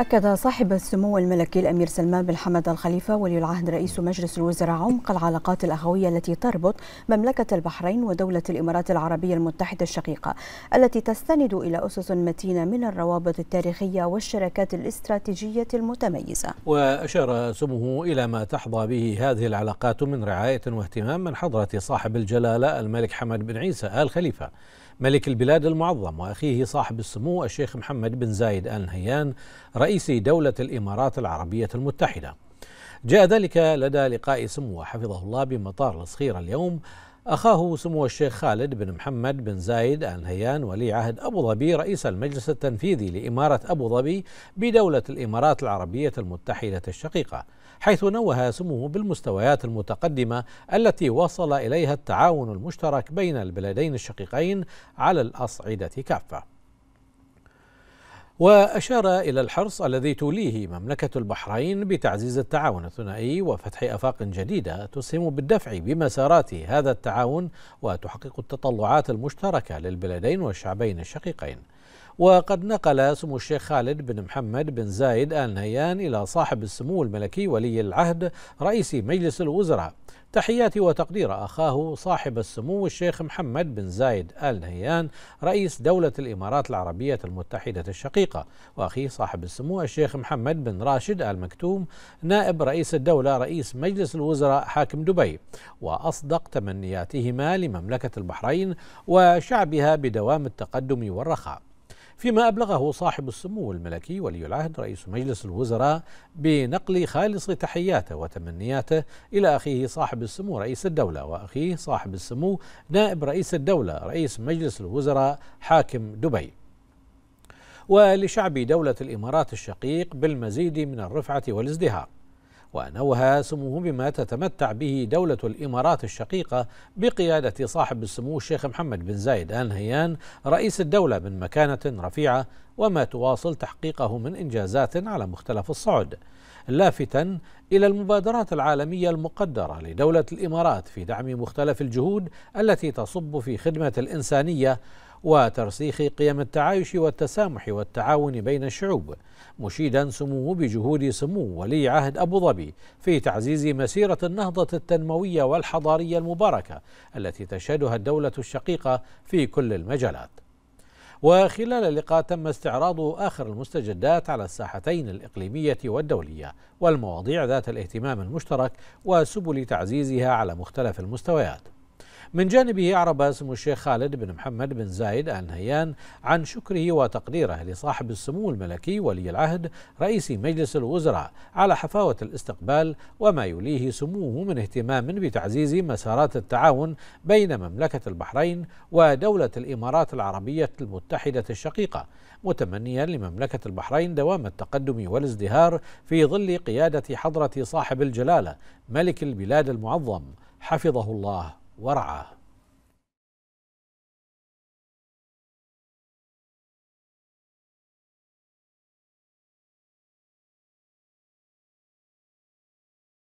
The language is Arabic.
أكد صاحب السمو الملكي الأمير سلمان بن حمد الخليفة ولي العهد رئيس مجلس الوزراء عمق العلاقات الأخوية التي تربط مملكة البحرين ودولة الإمارات العربية المتحدة الشقيقة التي تستند إلى أسس متينة من الروابط التاريخية والشراكات الاستراتيجية المتميزة وأشار سموه إلى ما تحظى به هذه العلاقات من رعاية واهتمام من حضرة صاحب الجلالة الملك حمد بن عيسى آل خليفة ملك البلاد المعظم واخيه صاحب السمو الشيخ محمد بن زايد ال نهيان رئيس دوله الامارات العربيه المتحده. جاء ذلك لدى لقاء سموه حفظه الله بمطار الصخير اليوم أخاه سمو الشيخ خالد بن محمد بن زايد آل نهيان ولي عهد أبو ظبي رئيس المجلس التنفيذي لإمارة أبو ظبي بدولة الإمارات العربية المتحدة الشقيقة حيث نوه سموه بالمستويات المتقدمة التي وصل إليها التعاون المشترك بين البلدين الشقيقين على الأصعدة كافة وأشار إلى الحرص الذي توليه مملكة البحرين بتعزيز التعاون الثنائي وفتح آفاق جديدة تسهم بالدفع بمسارات هذا التعاون وتحقق التطلعات المشتركة للبلدين والشعبين الشقيقين وقد نقل سمو الشيخ خالد بن محمد بن زايد آل نهيان إلى صاحب السمو الملكي ولي العهد رئيس مجلس الوزراء تحياتي وتقدير أخاه صاحب السمو الشيخ محمد بن زايد آل نهيان رئيس دولة الإمارات العربية المتحدة الشقيقة وأخيه صاحب السمو الشيخ محمد بن راشد آل مكتوم نائب رئيس الدولة رئيس مجلس الوزراء حاكم دبي وأصدق تمنياتهما لمملكة البحرين وشعبها بدوام التقدم والرخاء فيما أبلغه صاحب السمو الملكي ولي العهد رئيس مجلس الوزراء بنقل خالص تحياته وتمنياته إلى أخيه صاحب السمو رئيس الدولة وأخيه صاحب السمو نائب رئيس الدولة رئيس مجلس الوزراء حاكم دبي ولشعب دولة الإمارات الشقيق بالمزيد من الرفعة والازدهار ونوها سموه بما تتمتع به دولة الإمارات الشقيقة بقيادة صاحب السمو الشيخ محمد بن زايد آل نهيان رئيس الدولة من مكانة رفيعة وما تواصل تحقيقه من إنجازات على مختلف الصعد لافتا إلى المبادرات العالمية المقدرة لدولة الإمارات في دعم مختلف الجهود التي تصب في خدمة الإنسانية وترسيخ قيم التعايش والتسامح والتعاون بين الشعوب مشيدا سموه بجهود سمو ولي عهد أبو ظبي في تعزيز مسيرة النهضة التنموية والحضارية المباركة التي تشهدها الدولة الشقيقة في كل المجالات وخلال اللقاء تم استعراض آخر المستجدات على الساحتين الإقليمية والدولية والمواضيع ذات الاهتمام المشترك وسبل تعزيزها على مختلف المستويات من جانبه أعرب اسم الشيخ خالد بن محمد بن زايد آل نهيان عن شكره وتقديره لصاحب السمو الملكي ولي العهد رئيس مجلس الوزراء على حفاوة الاستقبال وما يليه سموه من اهتمام بتعزيز مسارات التعاون بين مملكة البحرين ودولة الإمارات العربية المتحدة الشقيقة متمنيا لمملكة البحرين دوام التقدم والازدهار في ظل قيادة حضرة صاحب الجلالة ملك البلاد المعظم حفظه الله ورعاه